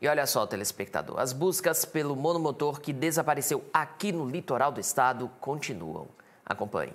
E olha só, telespectador, as buscas pelo monomotor que desapareceu aqui no litoral do estado continuam. Acompanhe.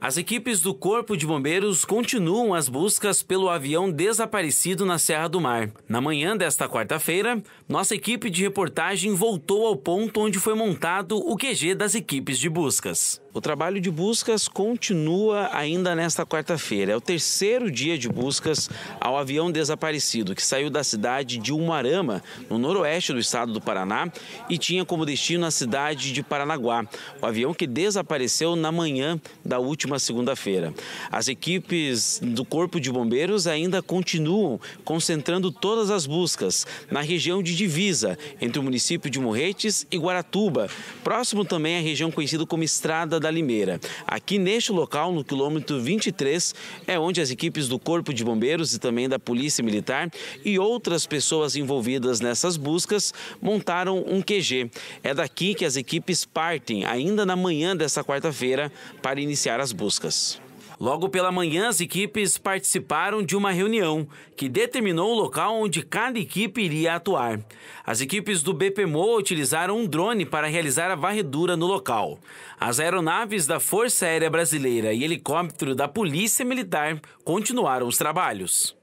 As equipes do Corpo de Bombeiros continuam as buscas pelo avião desaparecido na Serra do Mar. Na manhã desta quarta-feira, nossa equipe de reportagem voltou ao ponto onde foi montado o QG das equipes de buscas. O trabalho de buscas continua ainda nesta quarta-feira. É o terceiro dia de buscas ao avião desaparecido, que saiu da cidade de Umarama, no noroeste do estado do Paraná, e tinha como destino a cidade de Paranaguá. O avião que desapareceu na manhã da última última segunda-feira. As equipes do Corpo de Bombeiros ainda continuam concentrando todas as buscas na região de divisa entre o município de Morretes e Guaratuba, próximo também à região conhecida como Estrada da Limeira. Aqui neste local, no quilômetro 23, é onde as equipes do Corpo de Bombeiros e também da Polícia Militar e outras pessoas envolvidas nessas buscas montaram um QG. É daqui que as equipes partem ainda na manhã desta quarta-feira para iniciar as buscas buscas. Logo pela manhã, as equipes participaram de uma reunião que determinou o local onde cada equipe iria atuar. As equipes do BPMO utilizaram um drone para realizar a varredura no local. As aeronaves da Força Aérea Brasileira e helicóptero da Polícia Militar continuaram os trabalhos.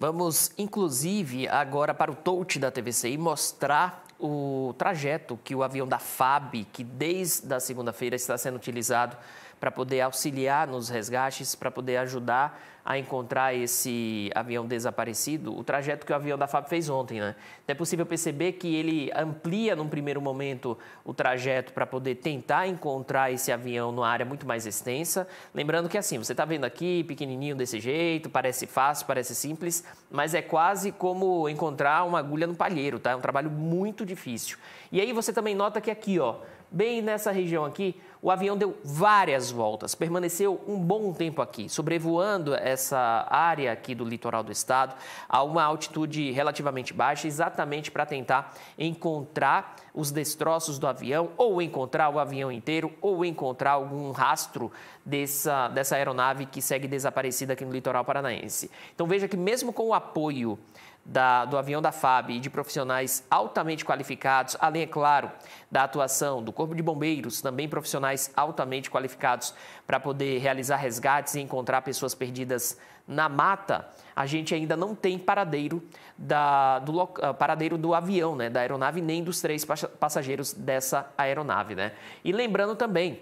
Vamos, inclusive, agora para o touch da TVC e mostrar o trajeto que o avião da FAB, que desde a segunda-feira está sendo utilizado para poder auxiliar nos resgates, para poder ajudar a encontrar esse avião desaparecido, o trajeto que o avião da FAB fez ontem. Né? Então é possível perceber que ele amplia, num primeiro momento, o trajeto para poder tentar encontrar esse avião numa área muito mais extensa. Lembrando que, assim, você está vendo aqui, pequenininho desse jeito, parece fácil, parece simples, mas é quase como encontrar uma agulha no palheiro, tá? É um trabalho muito difícil. E aí você também nota que aqui, ó, bem nessa região aqui, o avião deu várias voltas, permaneceu um bom tempo aqui, sobrevoando essa área aqui do litoral do estado a uma altitude relativamente baixa, exatamente para tentar encontrar os destroços do avião, ou encontrar o avião inteiro, ou encontrar algum rastro dessa, dessa aeronave que segue desaparecida aqui no litoral paranaense. Então veja que mesmo com o apoio da, do avião da FAB e de profissionais altamente qualificados, além, é claro, da atuação do Corpo de Bombeiros, também profissionais altamente qualificados para poder realizar resgates e encontrar pessoas perdidas na mata. A gente ainda não tem paradeiro, da, do, ah, paradeiro do avião, né, da aeronave, nem dos três passageiros dessa aeronave. Né? E lembrando também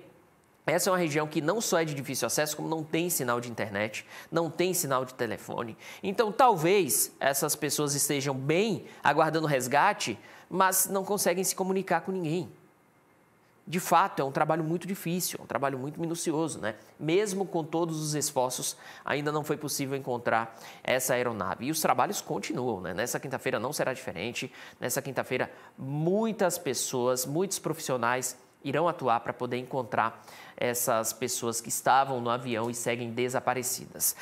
essa é uma região que não só é de difícil acesso, como não tem sinal de internet, não tem sinal de telefone. Então, talvez essas pessoas estejam bem aguardando resgate, mas não conseguem se comunicar com ninguém de fato, é um trabalho muito difícil, é um trabalho muito minucioso, né? Mesmo com todos os esforços, ainda não foi possível encontrar essa aeronave. E os trabalhos continuam, né? Nessa quinta-feira não será diferente. Nessa quinta-feira, muitas pessoas, muitos profissionais irão atuar para poder encontrar essas pessoas que estavam no avião e seguem desaparecidas.